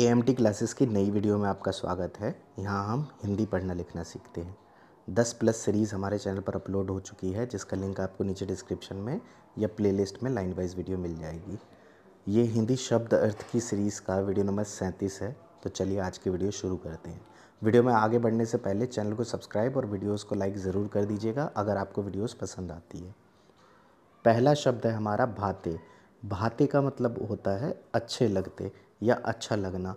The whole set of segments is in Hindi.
ए एम टी क्लासेस की नई वीडियो में आपका स्वागत है यहाँ हम हिंदी पढ़ना लिखना सीखते हैं दस प्लस सीरीज़ हमारे चैनल पर अपलोड हो चुकी है जिसका लिंक आपको नीचे डिस्क्रिप्शन में या प्लेलिस्ट में लाइन वाइज वीडियो मिल जाएगी ये हिंदी शब्द अर्थ की सीरीज़ का वीडियो नंबर सैंतीस है तो चलिए आज की वीडियो शुरू करते हैं वीडियो में आगे बढ़ने से पहले चैनल को सब्सक्राइब और वीडियोज़ को लाइक ज़रूर कर दीजिएगा अगर आपको वीडियोज़ पसंद आती है पहला शब्द है हमारा भाते भाते का मतलब होता है अच्छे लगते या अच्छा लगना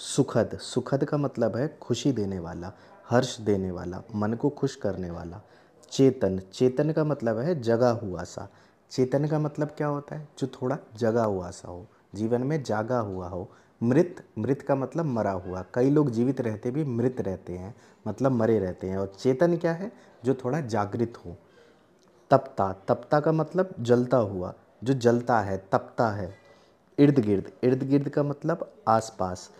सुखद सुखद का मतलब है खुशी देने वाला हर्ष देने वाला मन को खुश करने वाला चेतन चेतन का मतलब है जगा हुआ सा चेतन का मतलब क्या होता है जो थोड़ा जगा हुआ सा हो जीवन में जागा हुआ हो मृत मृत का मतलब मरा हुआ कई लोग जीवित रहते भी मृत रहते हैं मतलब मरे रहते हैं और चेतन क्या है जो थोड़ा जागृत हो तपता तपता का मतलब जलता हुआ जो जलता है तपता है इर्द गिर्द इर्द गिर्द का मतलब आसपास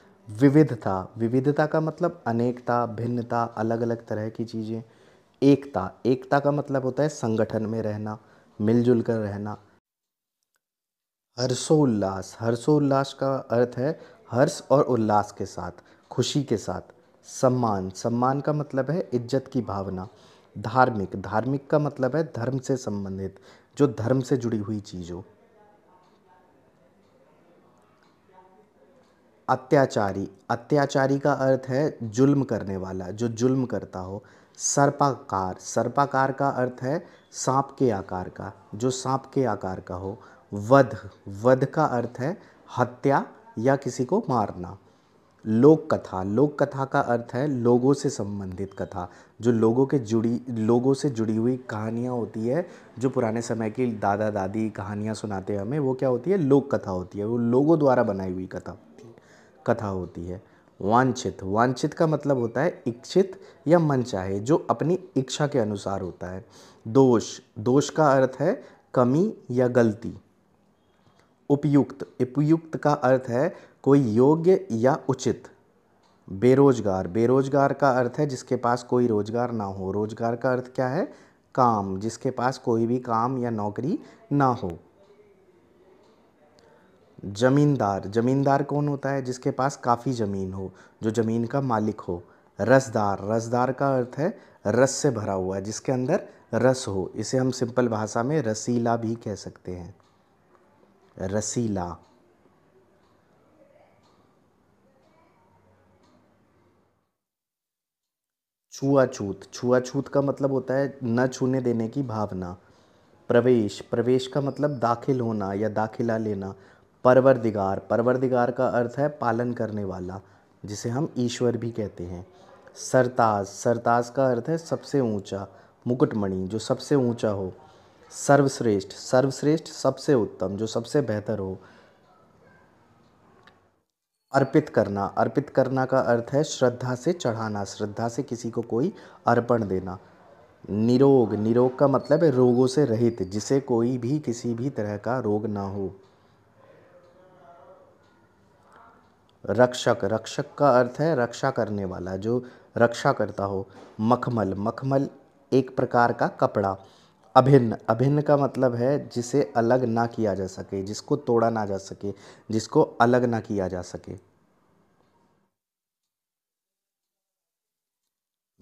विविधता विविधता का मतलब अनेकता भिन्नता अलग अलग तरह की चीज़ें एकता एकता का मतलब होता है संगठन में रहना मिलजुल कर रहना हर्षोल्लास हर्षोल्लास का अर्थ है हर्ष और उल्लास के साथ खुशी के साथ सम्मान सम्मान का मतलब है इज्जत की भावना धार्मिक धार्मिक का मतलब है धर्म से संबंधित जो धर्म से जुड़ी हुई चीज़ हो अत्याचारी अत्याचारी का अर्थ है जुल्म करने वाला जो जुल्म करता हो सर्पाकार सर्पाकार का अर्थ है सांप के आकार का जो सांप के आकार का हो वध वध का अर्थ है हत्या या किसी को मारना लोक कथा लोक कथा का अर्थ है लोगों से संबंधित कथा जो लोगों के जुड़ी लोगों से जुड़ी हुई कहानियाँ होती है जो पुराने समय की दादा दादी कहानियाँ सुनाते हैं हमें वो क्या होती है लोक कथा होती है वो लोगों द्वारा बनाई हुई कथा होती है कथा होती है वांछित वांछित का मतलब होता है इच्छित या मन चाहे जो अपनी इच्छा के अनुसार होता है दोष दोष का अर्थ है कमी या गलती उपयुक्त उपयुक्त का अर्थ है कोई योग्य या उचित बेरोजगार बेरोजगार का अर्थ है जिसके पास कोई रोजगार ना हो रोजगार का अर्थ क्या है काम जिसके पास कोई भी काम या नौकरी ना हो जमींदार जमींदार कौन होता है जिसके पास काफ़ी ज़मीन हो जो ज़मीन का मालिक हो रसदार रसदार का अर्थ है रस से भरा हुआ जिसके अंदर रस हो इसे हम सिंपल भाषा में रसीला भी कह सकते हैं रसीला छुआछूत छुआछूत का मतलब होता है न छूने देने की भावना प्रवेश प्रवेश का मतलब दाखिल होना या दाखिला लेना परवरदिगार परवरदिगार का अर्थ है पालन करने वाला जिसे हम ईश्वर भी कहते हैं सरताज सरताज का अर्थ है सबसे ऊंचा मुकुटमणि जो सबसे ऊंचा हो सर्वश्रेष्ठ सर्वश्रेष्ठ सबसे उत्तम जो सबसे बेहतर हो अर्पित करना अर्पित करना का अर्थ है श्रद्धा से चढ़ाना श्रद्धा से किसी को कोई अर्पण देना निरोग निरोग का मतलब है रोगों से रहित जिसे कोई भी किसी भी तरह का रोग ना हो रक्षक रक्षक का अर्थ है रक्षा करने वाला जो रक्षा करता हो मखमल मखमल एक प्रकार का कपड़ा अभिन्न अभिन्न का मतलब है जिसे अलग ना किया जा सके जिसको तोड़ा ना जा सके जिसको अलग ना किया जा सके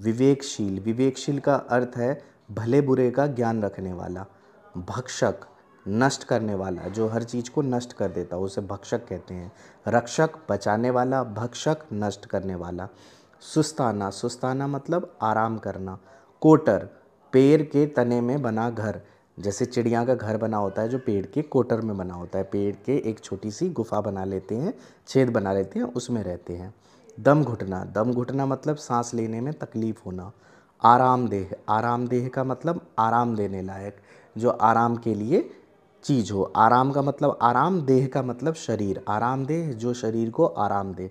विवेकशील विवेकशील का अर्थ है भले बुरे का ज्ञान रखने वाला भक्षक नष्ट करने वाला जो हर चीज़ को नष्ट कर देता उसे भक्षक कहते हैं रक्षक बचाने वाला भक्षक नष्ट करने वाला सुस्ताना सुस्ताना मतलब आराम करना कोटर पेड़ के तने में बना घर जैसे चिड़िया का घर बना होता है जो पेड़ के कोटर में बना होता है पेड़ के एक छोटी सी गुफा बना लेते हैं छेद बना लेते हैं उसमें रहते हैं दम घुटना दम घुटना मतलब सांस लेने में तकलीफ़ होना आरामदेह आरामदेह का मतलब आराम देने लायक जो आराम के लिए चीज़ हो आराम का मतलब आराम देह का मतलब शरीर आरामदेह जो शरीर को आराम दे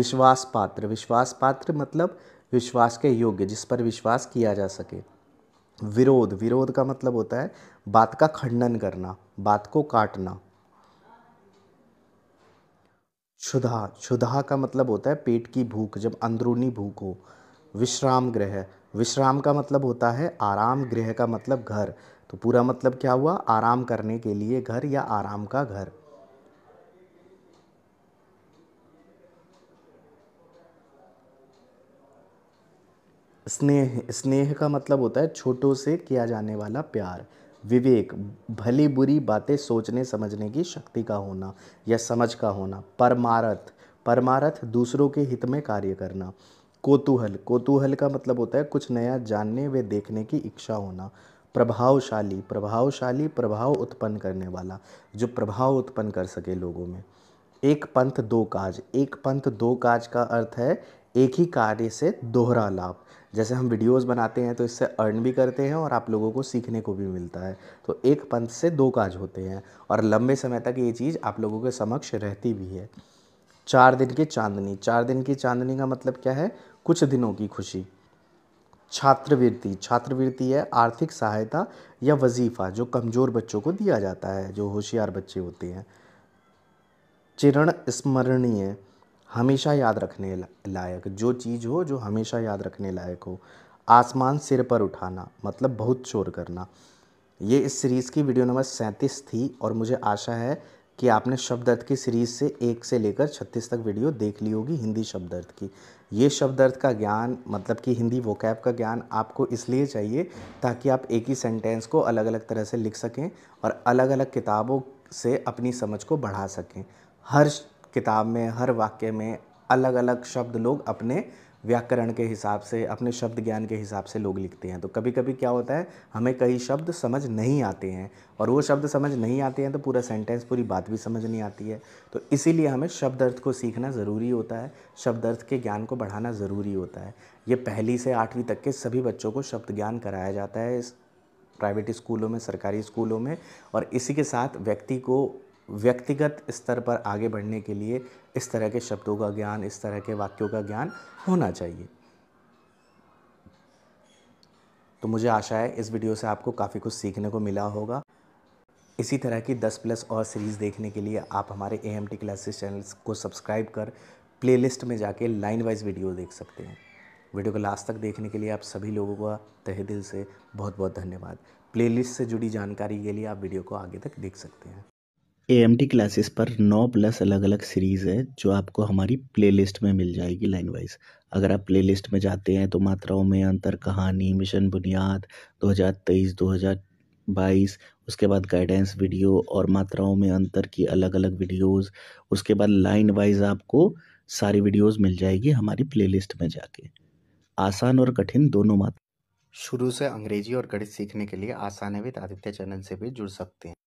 विश्वास पात्र विश्वास पात्र मतलब विश्वास के योग्य जिस पर विश्वास किया जा सके विरोध विरोध का मतलब होता है बात का खंडन करना बात को काटना क्षुधा क्षुधा का मतलब होता है पेट की भूख जब अंदरूनी भूख हो विश्राम ग्रह विश्राम का मतलब होता है आराम गृह का मतलब घर तो पूरा मतलब क्या हुआ आराम करने के लिए घर या आराम का घर स्नेह स्नेह का मतलब होता है छोटों से किया जाने वाला प्यार विवेक भली बुरी बातें सोचने समझने की शक्ति का होना या समझ का होना परमारथ परमारथ दूसरों के हित में कार्य करना कोतूहल कोतूहल का मतलब होता है कुछ नया जानने व देखने की इच्छा होना प्रभावशाली प्रभावशाली प्रभाव उत्पन्न करने वाला जो प्रभाव उत्पन्न कर सके लोगों में एक पंथ दो काज एक पंथ दो काज का अर्थ है एक ही कार्य से दोहरा लाभ जैसे हम वीडियोस बनाते हैं तो इससे अर्न भी करते हैं और आप लोगों को सीखने को भी मिलता है तो एक पंथ से दो काज होते हैं और लंबे समय तक ये चीज़ आप लोगों के समक्ष रहती भी है चार दिन की चांदनी चार दिन की चांदनी का मतलब क्या है कुछ दिनों की खुशी छात्रवृत्ति छात्रवृत्ति है आर्थिक सहायता या वजीफ़ा जो कमज़ोर बच्चों को दिया जाता है जो होशियार बच्चे होते हैं चिरण स्मरणीय हमेशा याद रखने लायक जो चीज़ हो जो हमेशा याद रखने लायक हो आसमान सिर पर उठाना मतलब बहुत शोर करना ये इस सीरीज़ की वीडियो नंबर सैंतीस थी और मुझे आशा है कि आपने शब्द अर्थ की सीरीज़ से एक से लेकर छत्तीस तक वीडियो देख ली होगी हिंदी शब्द अर्थ की ये शब्द अर्थ का ज्ञान मतलब कि हिंदी वोकैब का ज्ञान आपको इसलिए चाहिए ताकि आप एक ही सेंटेंस को अलग अलग तरह से लिख सकें और अलग अलग किताबों से अपनी समझ को बढ़ा सकें हर किताब में हर वाक्य में अलग अलग शब्द लोग अपने व्याकरण के हिसाब से अपने शब्द ज्ञान के हिसाब से लोग लिखते हैं तो कभी कभी क्या होता है हमें कई शब्द समझ नहीं आते हैं और वो शब्द समझ नहीं आते हैं तो पूरा सेंटेंस पूरी बात भी समझ नहीं आती है तो इसीलिए हमें शब्द अर्थ को सीखना ज़रूरी होता है शब्द अर्थ के ज्ञान को बढ़ाना ज़रूरी होता है ये पहली से आठवीं तक के सभी बच्चों को शब्द ज्ञान कराया जाता है इस प्राइवेट स्कूलों में सरकारी स्कूलों में और इसी के साथ व्यक्ति को व्यक्तिगत स्तर पर आगे बढ़ने के लिए इस तरह के शब्दों का ज्ञान इस तरह के वाक्यों का ज्ञान होना चाहिए तो मुझे आशा है इस वीडियो से आपको काफ़ी कुछ सीखने को मिला होगा इसी तरह की 10 प्लस और सीरीज़ देखने के लिए आप हमारे A M T classes channels को सब्सक्राइब कर प्लेलिस्ट में जाके लाइन वाइज वीडियो देख सकते हैं वीडियो को लास्ट तक देखने के लिए आप सभी लोगों का तहे दिल से बहुत बहुत धन्यवाद प्लेलिस्ट से जुड़ी जानकारी के लिए आप वीडियो को आगे तक देख सकते हैं ए क्लासेस पर नौ प्लस अलग अलग सीरीज़ है जो आपको हमारी प्लेलिस्ट में मिल जाएगी लाइन वाइज अगर आप प्लेलिस्ट में जाते हैं तो मात्राओं में अंतर कहानी मिशन बुनियाद 2023 2022 उसके बाद गाइडेंस वीडियो और मात्राओं में अंतर की अलग अलग वीडियोस उसके बाद लाइन वाइज आपको सारी वीडियोज़ मिल जाएगी हमारी लिस्ट में जाके आसान और कठिन दोनों मात्रा शुरू से अंग्रेजी और गणित सीखने के लिए आसान विद आदित्य चैनल से भी जुड़ सकते हैं